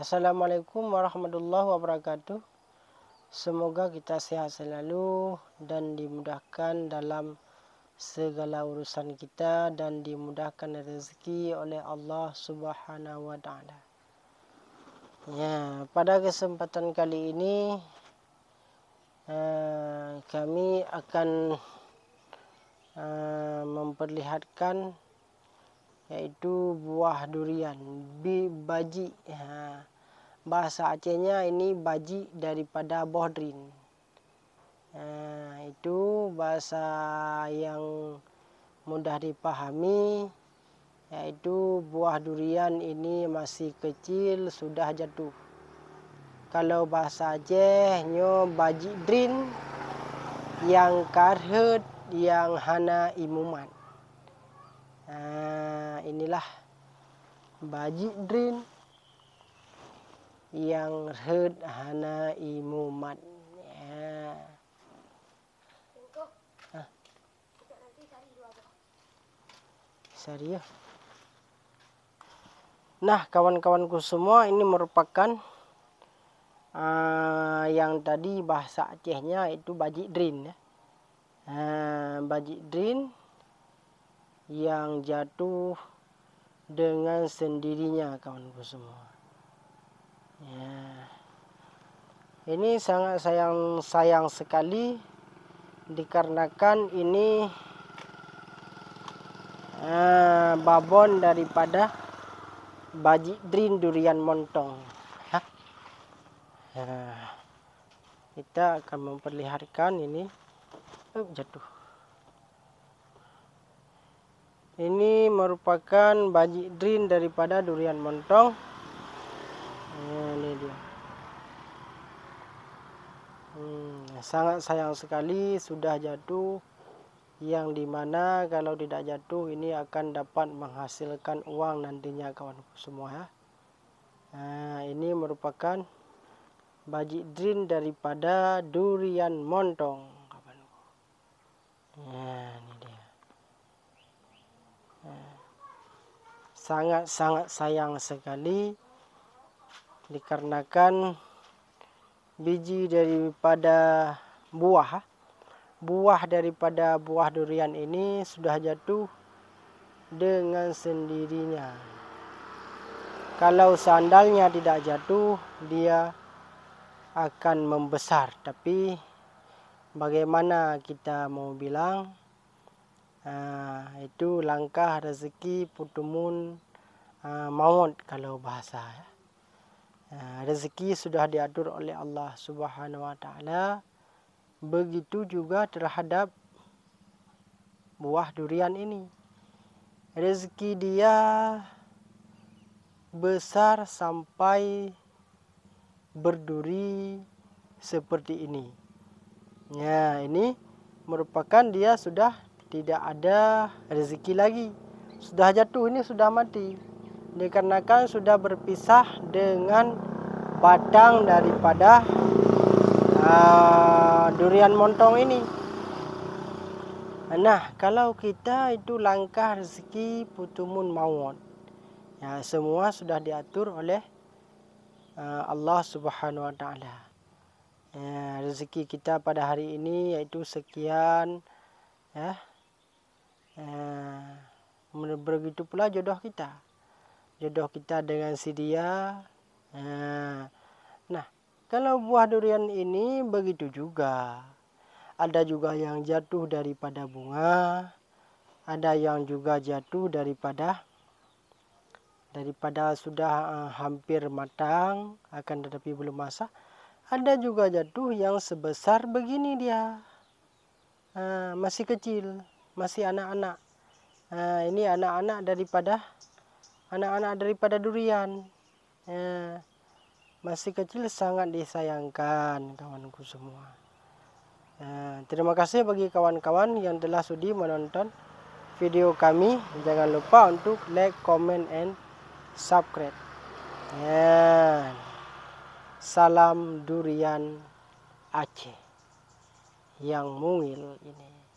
Assalamualaikum warahmatullahi wabarakatuh. Semoga kita sehat selalu dan dimudahkan dalam segala urusan kita dan dimudahkan rezeki oleh Allah Subhanahu wa taala. Ya, pada kesempatan kali ini eh, kami akan eh, memperlihatkan yaitu buah durian, baji. Ya bahasa Acehnya ini baji daripada bohdrin nah itu bahasa yang mudah dipahami yaitu buah durian ini masih kecil sudah jatuh kalau bahasa Aceh nyo baji drin yang karhut yang hana imuman nah inilah baji drin yang hud hana imumat ya. Nah kawan-kawanku semua ini merupakan uh, yang tadi bahasa Acehnya itu bajik drin ya. Uh, ah, bajik drin yang jatuh dengan sendirinya kawan kawanku semua. Ya. ini sangat sayang sayang sekali dikarenakan ini eh, babon daripada baji drin durian montong ya. ya. kita akan memperlihatkan ini oh, jatuh ini merupakan baji drin daripada durian montong Oh, ini dia hmm, sangat sayang sekali sudah jatuh yang dimana kalau tidak jatuh ini akan dapat menghasilkan uang nantinya kawan semua ya nah, ini merupakan baji drin daripada durian montong kawan nah ini dia sangat-sangat nah, sayang sekali dikarenakan biji daripada buah buah daripada buah durian ini sudah jatuh dengan sendirinya kalau sandalnya tidak jatuh dia akan membesar tapi bagaimana kita mau bilang uh, itu langkah rezeki putumun uh, maut kalau bahasa ya. Ah, rezeki sudah diatur oleh Allah Subhanahu wa taala begitu juga terhadap buah durian ini rezeki dia besar sampai berduri seperti ini ya ini merupakan dia sudah tidak ada rezeki lagi sudah jatuh ini sudah mati dikarenakan sudah berpisah dengan batang daripada uh, durian montong ini. Nah, kalau kita itu langkah rezeki putumun mawon Ya, semua sudah diatur oleh uh, Allah Subhanahu wa taala. Ya, rezeki kita pada hari ini yaitu sekian ya. Ya, begitu pula jodoh kita jodoh kita dengan si dia nah, nah, kalau buah durian ini begitu juga ada juga yang jatuh daripada bunga ada yang juga jatuh daripada daripada sudah eh, hampir matang akan tetapi belum masak ada juga jatuh yang sebesar begini dia eh, masih kecil masih anak-anak eh, ini anak-anak daripada anak-anak daripada durian. Ya, masih kecil sangat disayangkan kawanku semua. Ya, terima kasih bagi kawan-kawan yang telah sudi menonton video kami. Jangan lupa untuk like, comment, and subscribe. Ya. Salam durian Aceh yang mungil ini.